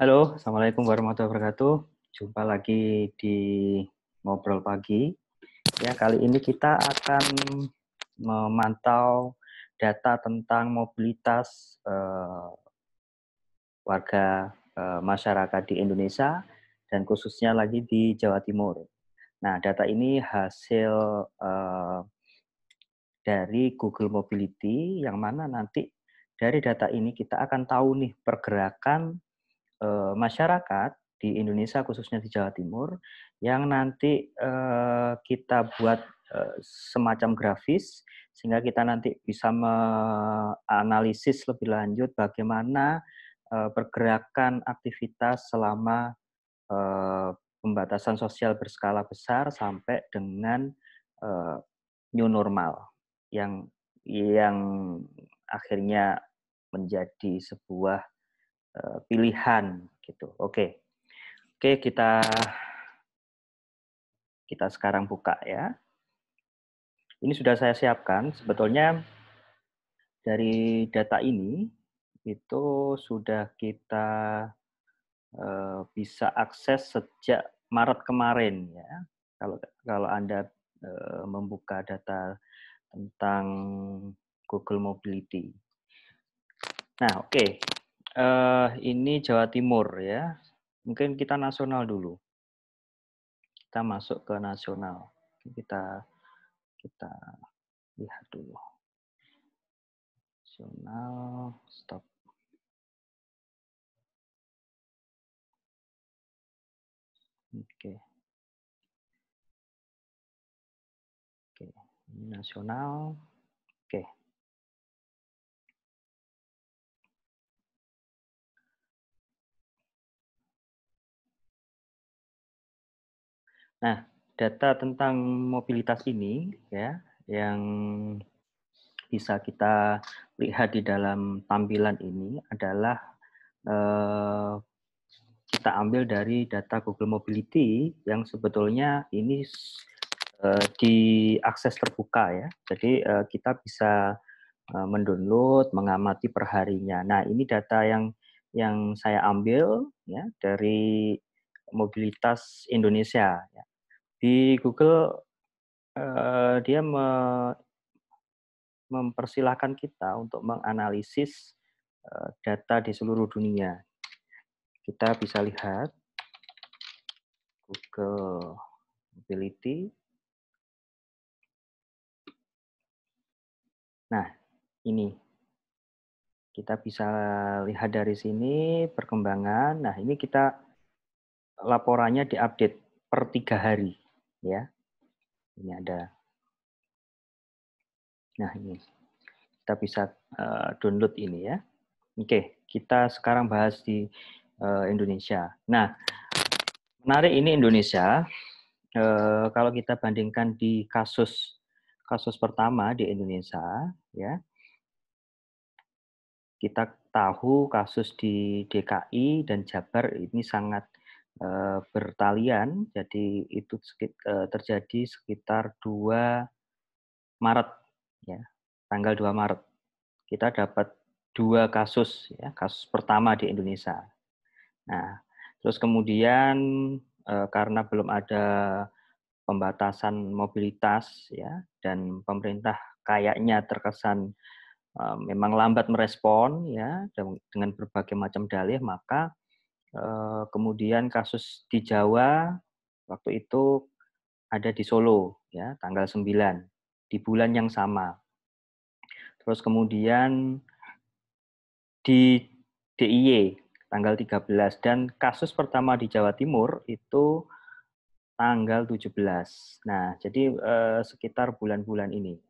Halo, Assalamualaikum warahmatullahi wabarakatuh. Jumpa lagi di Ngobrol Pagi. Ya, kali ini kita akan memantau data tentang mobilitas uh, warga uh, masyarakat di Indonesia dan khususnya lagi di Jawa Timur. Nah, data ini hasil uh, dari Google Mobility yang mana nanti dari data ini kita akan tahu nih pergerakan Eh, masyarakat di Indonesia khususnya di Jawa Timur yang nanti eh, kita buat eh, semacam grafis sehingga kita nanti bisa menganalisis lebih lanjut bagaimana pergerakan aktivitas selama pembatasan sosial berskala besar sampai dengan new normal yang yang akhirnya menjadi sebuah Eh, pilihan gitu. Oke. Oke, kita kita sekarang buka ya. Ini sudah saya siapkan. Sebetulnya dari data ini itu sudah kita eh, bisa akses sejak Maret kemarin ya. Kalau kalau Anda eh, membuka data tentang Google Mobility. Nah, oke. Okay. Uh, ini Jawa Timur ya. Mungkin kita nasional dulu. Kita masuk ke nasional. Kita kita lihat dulu. Nasional stop. Oke. Oke, nasional. Oke. Nah, data tentang mobilitas ini ya yang bisa kita lihat di dalam tampilan ini adalah eh, kita ambil dari data Google Mobility yang sebetulnya ini eh, diakses terbuka ya. Jadi eh, kita bisa eh, mendownload, mengamati perharinya. Nah ini data yang yang saya ambil ya dari mobilitas Indonesia. Ya di Google uh, dia me, mempersilahkan kita untuk menganalisis uh, data di seluruh dunia. Kita bisa lihat Google Mobility. Nah, ini kita bisa lihat dari sini perkembangan. Nah, ini kita laporannya diupdate per tiga hari ya ini ada nah ini kita bisa uh, download ini ya oke kita sekarang bahas di uh, Indonesia nah menarik ini Indonesia uh, kalau kita bandingkan di kasus kasus pertama di Indonesia ya kita tahu kasus di DKI dan Jabar ini sangat Eh, bertalian. Jadi itu eh, terjadi sekitar 2 Maret ya, tanggal 2 Maret. Kita dapat dua kasus ya, kasus pertama di Indonesia. Nah, terus kemudian eh, karena belum ada pembatasan mobilitas ya dan pemerintah kayaknya terkesan memang lambat merespon ya dengan berbagai macam dalih maka Eh, kemudian kasus di Jawa waktu itu ada di Solo ya tanggal 9 di bulan yang sama. Terus kemudian di DIY tanggal 13 dan kasus pertama di Jawa Timur itu tanggal 17. Nah, jadi eh, sekitar bulan-bulan ini.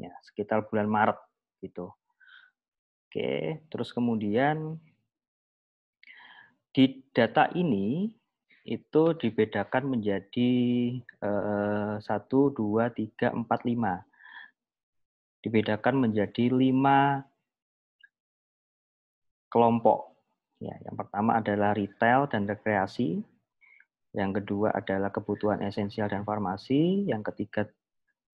Ya, sekitar bulan Maret gitu. Oke, terus kemudian di data ini itu dibedakan menjadi eh, satu, dua, tiga, empat, lima. Dibedakan menjadi lima kelompok. Ya, yang pertama adalah retail dan rekreasi. Yang kedua adalah kebutuhan esensial dan farmasi. Yang ketiga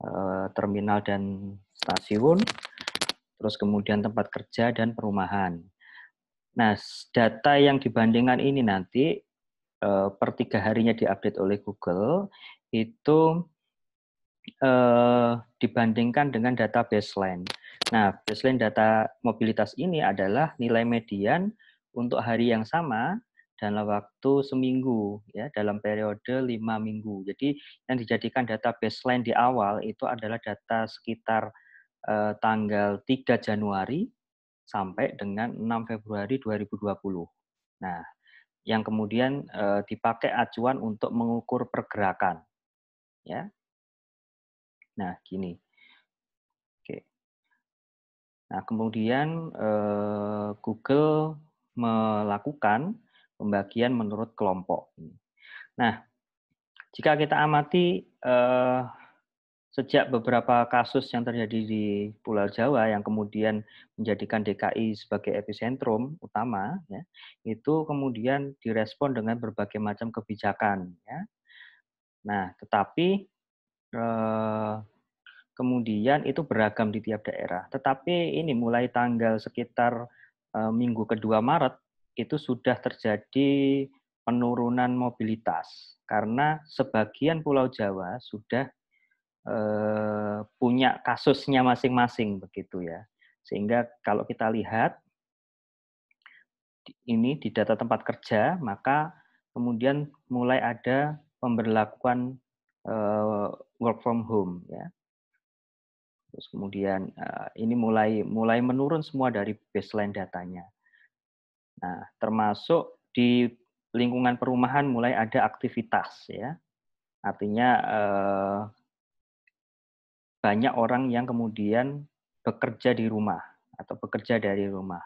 eh, terminal dan stasiun. Terus kemudian tempat kerja dan perumahan. Nah, data yang dibandingkan ini nanti eh, per tiga harinya diupdate oleh Google itu eh, dibandingkan dengan data baseline. Nah, baseline data mobilitas ini adalah nilai median untuk hari yang sama dalam waktu seminggu ya dalam periode lima minggu. Jadi yang dijadikan data baseline di awal itu adalah data sekitar eh, tanggal 3 Januari sampai dengan 6 Februari 2020. Nah, yang kemudian eh, dipakai acuan untuk mengukur pergerakan. Ya. Nah, gini. Oke. Nah, kemudian eh, Google melakukan pembagian menurut kelompok. Nah, jika kita amati eh, sejak beberapa kasus yang terjadi di Pulau Jawa yang kemudian menjadikan DKI sebagai epicentrum utama, ya, itu kemudian direspon dengan berbagai macam kebijakan. Ya. Nah, tetapi eh, kemudian itu beragam di tiap daerah. Tetapi ini mulai tanggal sekitar eh, minggu kedua Maret itu sudah terjadi penurunan mobilitas karena sebagian Pulau Jawa sudah Eh, punya kasusnya masing-masing begitu ya. Sehingga kalau kita lihat ini di data tempat kerja, maka kemudian mulai ada pemberlakuan eh, work from home ya. Terus kemudian eh, ini mulai mulai menurun semua dari baseline datanya. Nah, termasuk di lingkungan perumahan mulai ada aktivitas ya. Artinya banyak orang yang kemudian bekerja di rumah atau bekerja dari rumah.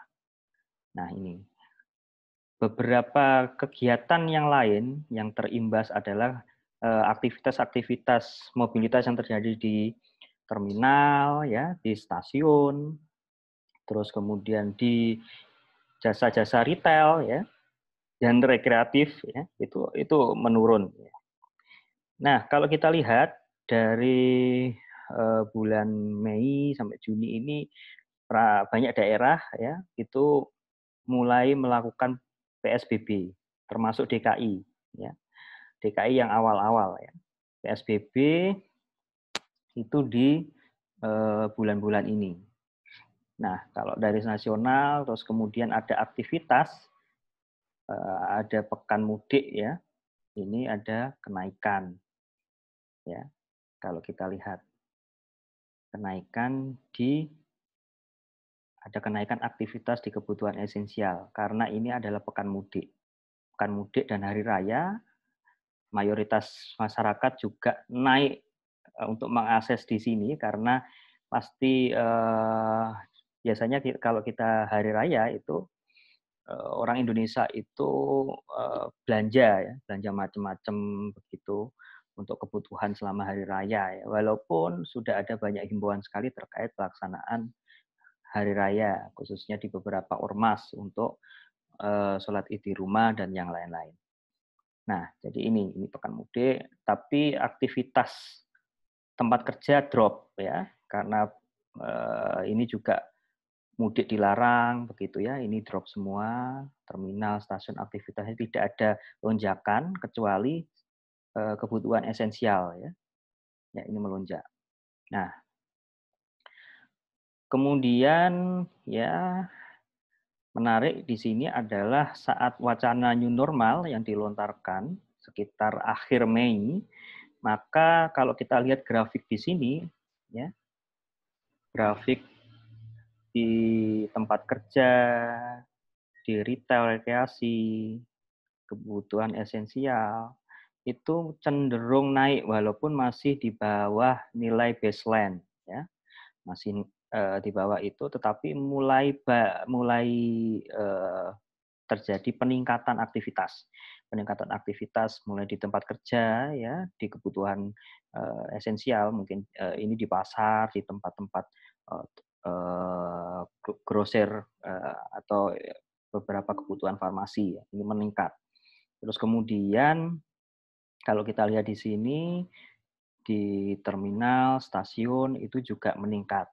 Nah, ini beberapa kegiatan yang lain yang terimbas adalah eh, aktivitas-aktivitas mobilitas yang terjadi di terminal ya, di stasiun, terus kemudian di jasa-jasa retail ya dan rekreatif ya itu itu menurun. Ya. Nah, kalau kita lihat dari Eh, bulan Mei sampai Juni ini banyak daerah ya itu mulai melakukan PSBB termasuk DKI ya. DKI yang awal-awal ya. PSBB itu di eh, bulan-bulan ini. Nah, kalau dari nasional terus kemudian ada aktivitas eh, ada pekan mudik ya. Ini ada kenaikan. Ya. Kalau kita lihat kenaikan di ada kenaikan aktivitas di kebutuhan esensial karena ini adalah pekan mudik. Pekan mudik dan hari raya mayoritas masyarakat juga naik eh, untuk mengakses di sini karena pasti eh, biasanya kita, kalau kita hari raya itu eh, orang Indonesia itu eh, belanja ya, belanja macam-macam begitu untuk kebutuhan selama hari raya. Ya. Walaupun sudah ada banyak himbauan sekali terkait pelaksanaan hari raya, khususnya di beberapa ormas untuk uh, sholat id di rumah dan yang lain-lain. Nah, jadi ini ini pekan mudik, tapi aktivitas tempat kerja drop ya, karena uh, ini juga mudik dilarang begitu ya ini drop semua terminal stasiun aktivitasnya tidak ada lonjakan kecuali Eh, kebutuhan esensial ya. Ya, ini melonjak. Nah, kemudian ya menarik di sini adalah saat wacana new normal yang dilontarkan sekitar akhir Mei, maka kalau kita lihat grafik di sini ya. Grafik di tempat kerja, di retail rekreasi, kebutuhan esensial, itu cenderung naik walaupun masih di bawah nilai baseline ya masih uh, di bawah itu tetapi mulai mulai uh, terjadi peningkatan aktivitas peningkatan aktivitas mulai di tempat kerja ya di kebutuhan uh, esensial mungkin uh, ini di pasar di tempat-tempat uh, uh, grosir uh, atau beberapa kebutuhan farmasi ya, ini meningkat terus kemudian kalau kita lihat di sini di terminal, stasiun itu juga meningkat.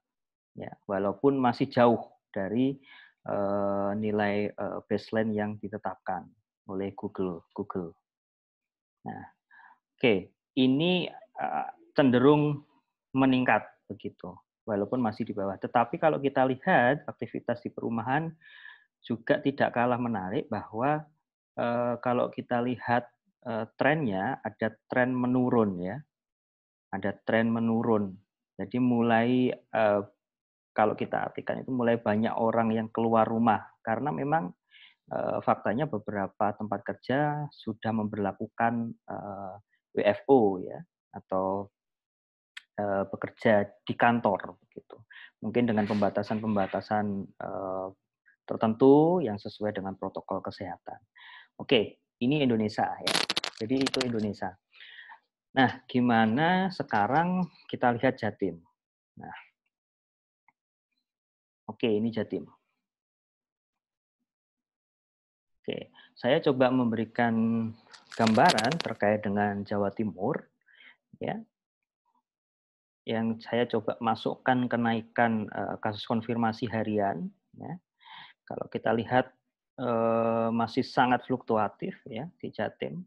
Ya, walaupun masih jauh dari uh, nilai uh, baseline yang ditetapkan oleh Google. Google. Nah, oke, okay. ini uh, cenderung meningkat begitu, walaupun masih di bawah. Tetapi kalau kita lihat aktivitas di perumahan juga tidak kalah menarik bahwa uh, kalau kita lihat uh, eh, trennya ada tren menurun ya. Ada tren menurun. Jadi mulai uh, kalau kita artikan itu mulai banyak orang yang keluar rumah karena memang eh, faktanya beberapa tempat kerja sudah memperlakukan e, WFO ya atau bekerja di kantor begitu. Mungkin dengan pembatasan-pembatasan tertentu yang sesuai dengan protokol kesehatan. Oke, ini Indonesia ya. Jadi itu Indonesia. Nah, gimana sekarang kita lihat Jatim. Nah, oke ini Jatim. Oke, saya coba memberikan gambaran terkait dengan Jawa Timur, ya. Yang saya coba masukkan kenaikan eh, kasus konfirmasi harian, ya. Kalau kita lihat eh, masih sangat fluktuatif ya di Jatim.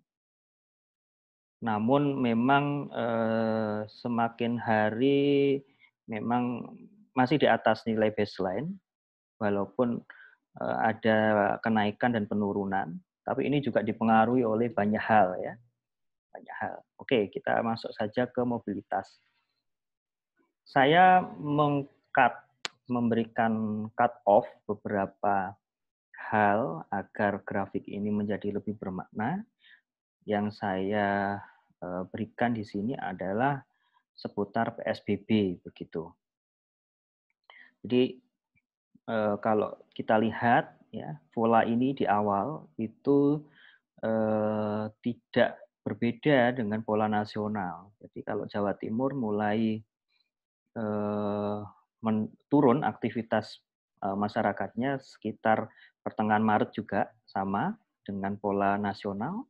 Namun memang eh, semakin hari memang masih di atas nilai baseline, walaupun eh, ada kenaikan dan penurunan. Tapi ini juga dipengaruhi oleh banyak hal ya, banyak hal. Oke, kita masuk saja ke mobilitas. Saya mengkat memberikan cut off beberapa hal agar grafik ini menjadi lebih bermakna yang saya eh, berikan di sini adalah seputar PSBB begitu. Jadi eh, kalau kita lihat ya pola ini di awal itu eh, tidak berbeda dengan pola nasional. Jadi kalau Jawa Timur mulai eh, menurun aktivitas masyarakatnya sekitar pertengahan Maret juga sama dengan pola nasional.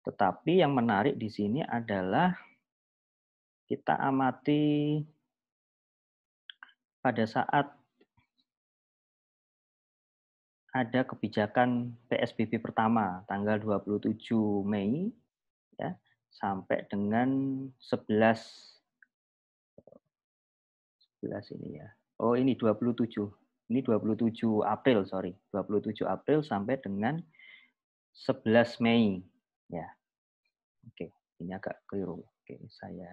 Tetapi yang menarik di sini adalah kita amati pada saat ada kebijakan PSBB pertama tanggal 27 Mei ya sampai dengan 11 11 ini ya. Oh, ini 27. Ini 27 April, sorry. 27 April sampai dengan 11 Mei Ya. Oke, ini agak keliru. Oke, saya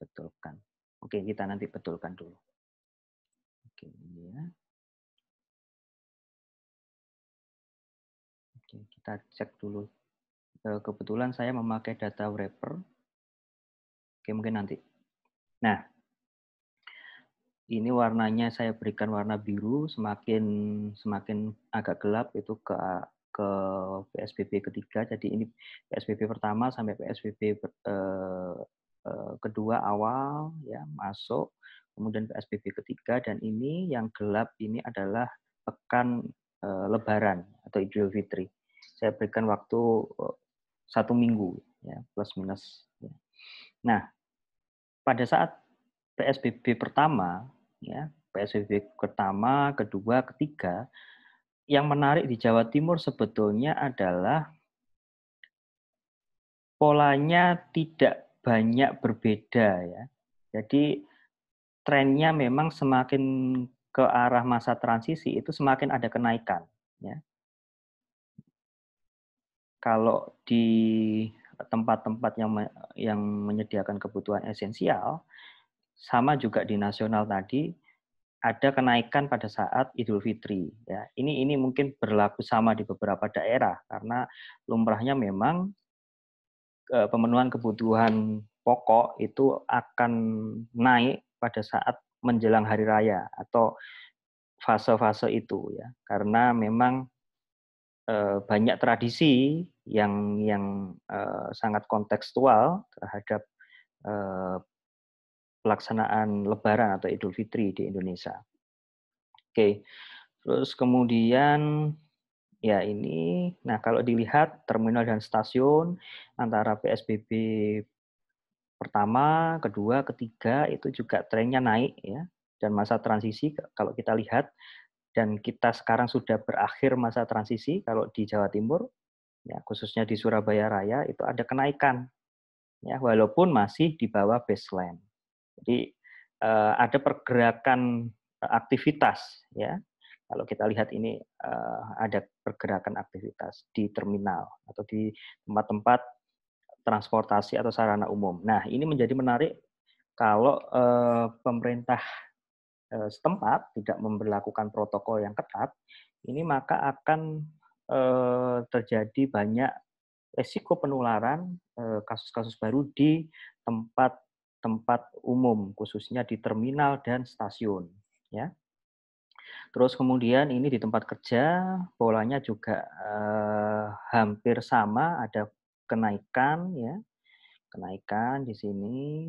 betulkan. Oke, kita nanti betulkan dulu. Oke, ini ya. Oke, kita cek dulu. Eh, kebetulan saya memakai data wrapper. Oke, mungkin nanti. Nah, ini warnanya saya berikan warna biru, semakin semakin agak gelap itu ke ke PSBB ketiga. Jadi ini PSBB pertama sampai PSBB eh, eh, kedua awal ya masuk, kemudian PSBB ketiga dan ini yang gelap ini adalah pekan eh, Lebaran atau Idul Fitri. Saya berikan waktu eh, satu minggu ya plus minus. Ya. Nah pada saat PSBB pertama ya PSBB pertama, kedua, ketiga yang menarik di Jawa Timur sebetulnya adalah polanya tidak banyak berbeda ya. Jadi trennya memang semakin ke arah masa transisi itu semakin ada kenaikan ya. Kalau di tempat-tempat yang yang menyediakan kebutuhan esensial sama juga di nasional tadi ada kenaikan pada saat Idul Fitri. Ya, ini ini mungkin berlaku sama di beberapa daerah karena lumrahnya memang e, pemenuhan kebutuhan pokok itu akan naik pada saat menjelang hari raya atau fase-fase itu ya. Karena memang e, banyak tradisi yang yang e, sangat kontekstual terhadap e, pelaksanaan Lebaran atau Idul Fitri di Indonesia. Oke, terus kemudian ya ini, nah kalau dilihat terminal dan stasiun antara PSBB pertama, kedua, ketiga itu juga trennya naik ya. Dan masa transisi kalau kita lihat dan kita sekarang sudah berakhir masa transisi kalau di Jawa Timur ya khususnya di Surabaya Raya itu ada kenaikan ya walaupun masih di bawah baseline. Jadi uh, ada pergerakan aktivitas ya. Kalau kita lihat ini uh, ada pergerakan aktivitas di terminal atau di tempat-tempat transportasi atau sarana umum. Nah, ini menjadi menarik kalau uh, pemerintah uh, setempat tidak memperlakukan protokol yang ketat, ini maka akan uh, terjadi banyak resiko penularan kasus-kasus uh, baru di tempat tempat umum, khususnya di terminal dan stasiun. Ya. Terus kemudian ini di tempat kerja, polanya juga eh, hampir sama, ada kenaikan ya. Kenaikan di sini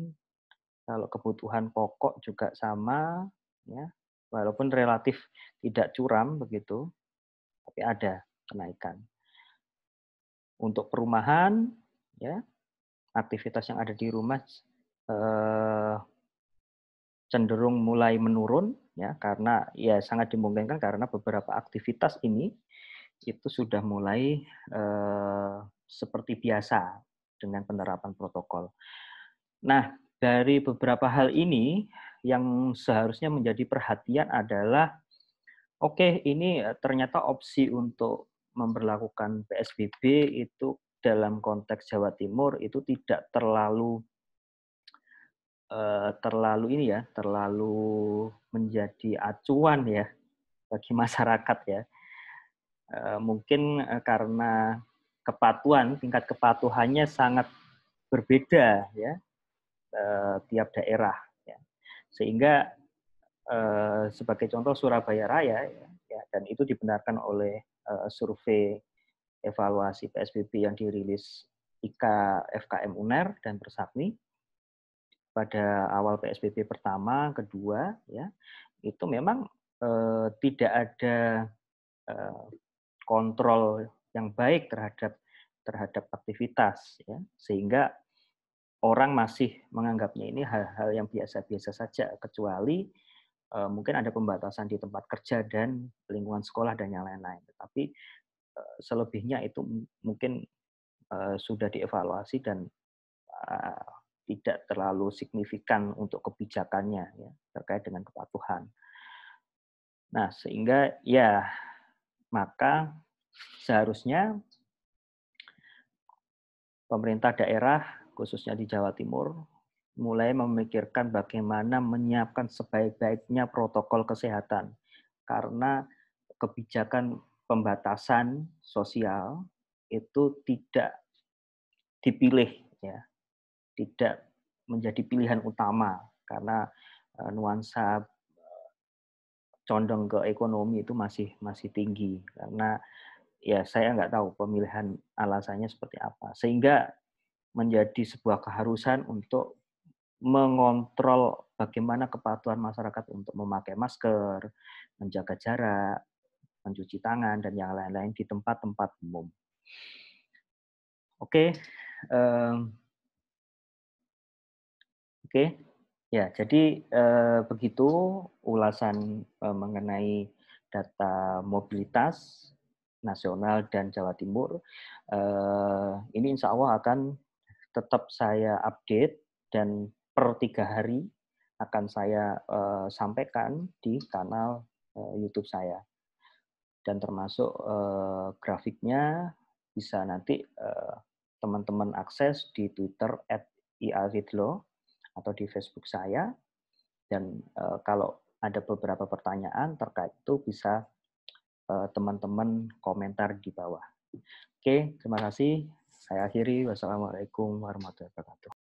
kalau kebutuhan pokok juga sama ya. Walaupun relatif tidak curam begitu, tapi ada kenaikan. Untuk perumahan ya, aktivitas yang ada di rumah Eh, cenderung mulai menurun ya karena ya sangat dimungkinkan karena beberapa aktivitas ini itu sudah mulai eh, seperti biasa dengan penerapan protokol. Nah, dari beberapa hal ini yang seharusnya menjadi perhatian adalah oke okay, ini ternyata opsi untuk memperlakukan PSBB itu dalam konteks Jawa Timur itu tidak terlalu Eh, terlalu ini ya, terlalu menjadi acuan ya bagi masyarakat ya. Eh, mungkin eh, karena kepatuhan, tingkat kepatuhannya sangat berbeda ya tiap daerah. Ya. Sehingga sebagai contoh Surabaya Raya ya, ya dan itu dibenarkan oleh survei evaluasi PSBB yang dirilis IKA FKM UNER dan bersaksi pada awal PSBB pertama, kedua, ya itu memang eh, tidak ada eh, kontrol yang baik terhadap terhadap aktivitas, ya sehingga orang masih menganggapnya ini hal-hal yang biasa-biasa saja, kecuali eh, mungkin ada pembatasan di tempat kerja dan lingkungan sekolah dan yang lain-lain. Tetapi eh, selebihnya itu mungkin eh, sudah dievaluasi dan eh, tidak terlalu signifikan untuk kebijakannya ya, terkait dengan kepatuhan. Nah, sehingga ya maka seharusnya pemerintah daerah khususnya di Jawa Timur mulai memikirkan bagaimana menyiapkan sebaik-baiknya protokol kesehatan karena kebijakan pembatasan sosial itu tidak dipilih ya tidak menjadi pilihan utama karena eh, nuansa eh, condong ke ekonomi itu masih masih tinggi karena ya saya nggak tahu pemilihan alasannya seperti apa sehingga menjadi sebuah keharusan untuk mengontrol bagaimana kepatuhan masyarakat untuk memakai masker, menjaga jarak, mencuci tangan dan yang lain-lain di tempat-tempat umum. Oke, eh, Oke, ya jadi eh, begitu ulasan eh, mengenai data mobilitas nasional dan Jawa Timur. Eh, ini insya Allah akan tetap saya update dan per tiga hari akan saya eh, sampaikan di kanal eh, YouTube saya. Dan termasuk eh, grafiknya bisa nanti eh, teman-teman akses di Twitter at ialvidlo atau di Facebook saya. Dan uh, kalau ada beberapa pertanyaan terkait itu bisa eh, teman-teman komentar di bawah. Oke, terima kasih. Saya akhiri. Wassalamualaikum warahmatullahi wabarakatuh.